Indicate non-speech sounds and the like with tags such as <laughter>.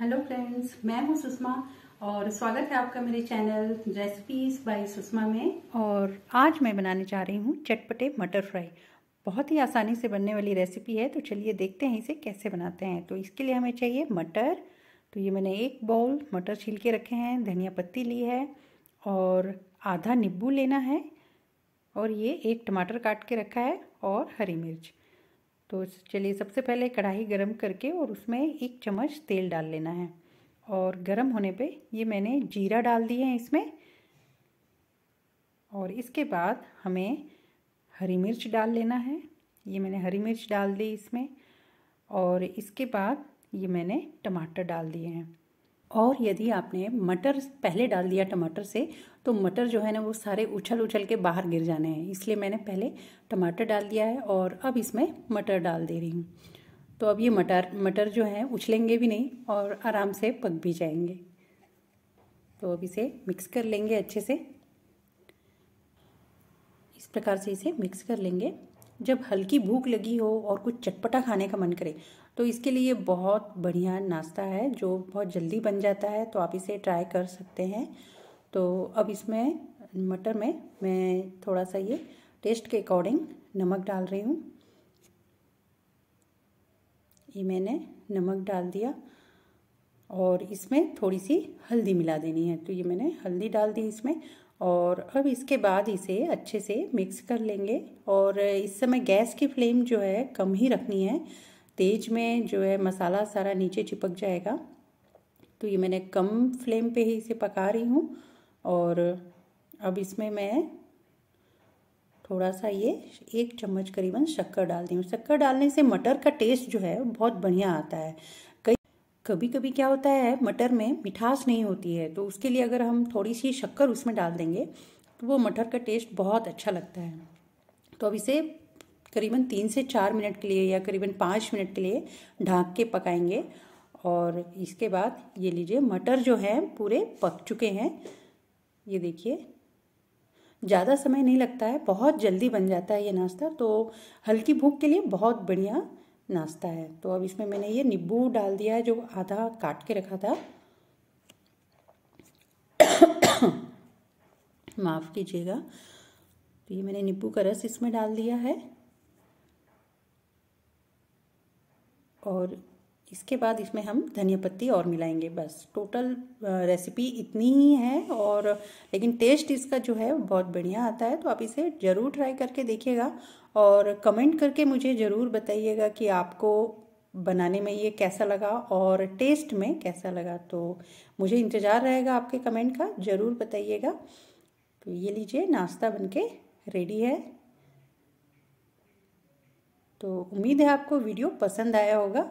hello friends मैं हूँ सुषमा और स्वागत है आपका मेरे चैनल रेसिपीज बाय सुषमा में और आज मैं बनाने जा रही हूँ चटपटे मटर फ्राई बहुत ही आसानी से बनने वाली रेसिपी है तो चलिए देखते हैं इसे कैसे बनाते हैं तो इसके लिए हमें चाहिए मटर तो ये मैंने एक बाउल मटर छील के रखे हैं धनिया पत्ती ली है और आधा नींबू लेना है और ये एक टमाटर काट के रखा है और हरी मिर्च तो चलिए सबसे पहले कढ़ाई गरम करके और उसमें एक चम्मच तेल डाल लेना है और गरम होने पे ये मैंने जीरा डाल दिए हैं इसमें और इसके बाद हमें हरी मिर्च डाल लेना है ये मैंने हरी मिर्च डाल दी इसमें और इसके बाद ये मैंने टमाटर डाल दिए हैं और यदि आपने मटर पहले डाल दिया टमाटर से तो मटर जो है ना वो सारे उछल उछल के बाहर गिर जाने हैं इसलिए मैंने पहले टमाटर डाल दिया है और अब इसमें मटर डाल दे रही हूँ तो अब ये मटर मटर जो है उछलेंगे भी नहीं और आराम से पक भी जाएंगे तो अब इसे मिक्स कर लेंगे अच्छे से इस प्रकार से इसे मिक्स कर लेंगे जब हल्की भूख लगी हो और कुछ चटपटा खाने का मन करे तो इसके लिए बहुत बढ़िया नाश्ता है जो बहुत जल्दी बन जाता है तो आप इसे ट्राई कर सकते हैं तो अब इसमें मटर में मैं थोड़ा सा ये टेस्ट के अकॉर्डिंग नमक डाल रही हूँ ये मैंने नमक डाल दिया और इसमें थोड़ी सी हल्दी मिला देनी है तो ये मैंने हल्दी डाल दी इसमें और अब इसके बाद इसे अच्छे से मिक्स कर लेंगे और इस समय गैस की फ्लेम जो है कम ही रखनी है तेज में जो है मसाला सारा नीचे चिपक जाएगा तो ये मैंने कम फ्लेम पे ही इसे पका रही हूँ और अब इसमें मैं थोड़ा सा ये एक चम्मच करीबन शक्कर डाल दी हूँ शक्कर डालने से मटर का टेस्ट जो है बहुत बढ़िया आता है कभी कभी क्या होता है मटर में मिठास नहीं होती है तो उसके लिए अगर हम थोड़ी सी शक्कर उसमें डाल देंगे तो वो मटर का टेस्ट बहुत अच्छा लगता है तो अब इसे करीबन तीन से चार मिनट के लिए या करीबन पाँच मिनट के लिए ढाँक के पकाएंगे और इसके बाद ये लीजिए मटर जो है पूरे पक चुके हैं ये देखिए ज़्यादा समय नहीं लगता है बहुत जल्दी बन जाता है ये नाश्ता तो हल्की भूख के लिए बहुत बढ़िया नाश्ता है तो अब इसमें मैंने ये नींबू डाल दिया है जो आधा काट के रखा था <coughs> माफ़ कीजिएगा तो ये मैंने नींबू का रस इसमें डाल दिया है और इसके बाद इसमें हम धनिया पत्ती और मिलाएंगे बस टोटल रेसिपी इतनी ही है और लेकिन टेस्ट इसका जो है बहुत बढ़िया आता है तो आप इसे ज़रूर ट्राई करके देखिएगा और कमेंट करके मुझे ज़रूर बताइएगा कि आपको बनाने में ये कैसा लगा और टेस्ट में कैसा लगा तो मुझे इंतज़ार रहेगा आपके कमेंट का ज़रूर बताइएगा तो ये लीजिए नाश्ता के रेडी है तो उम्मीद है आपको वीडियो पसंद आया होगा